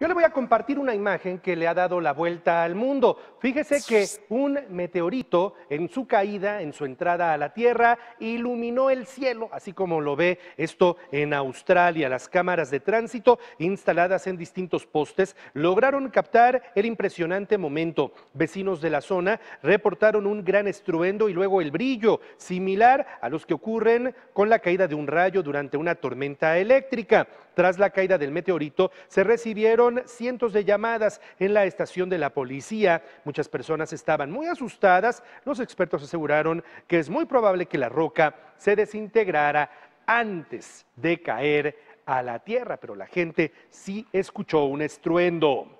Yo le voy a compartir una imagen que le ha dado la vuelta al mundo. Fíjese que un meteorito en su caída, en su entrada a la Tierra, iluminó el cielo, así como lo ve esto en Australia. Las cámaras de tránsito instaladas en distintos postes lograron captar el impresionante momento. Vecinos de la zona reportaron un gran estruendo y luego el brillo, similar a los que ocurren con la caída de un rayo durante una tormenta eléctrica. Tras la caída del meteorito, se recibieron cientos de llamadas en la estación de la policía. Muchas personas estaban muy asustadas. Los expertos aseguraron que es muy probable que la roca se desintegrara antes de caer a la tierra, pero la gente sí escuchó un estruendo.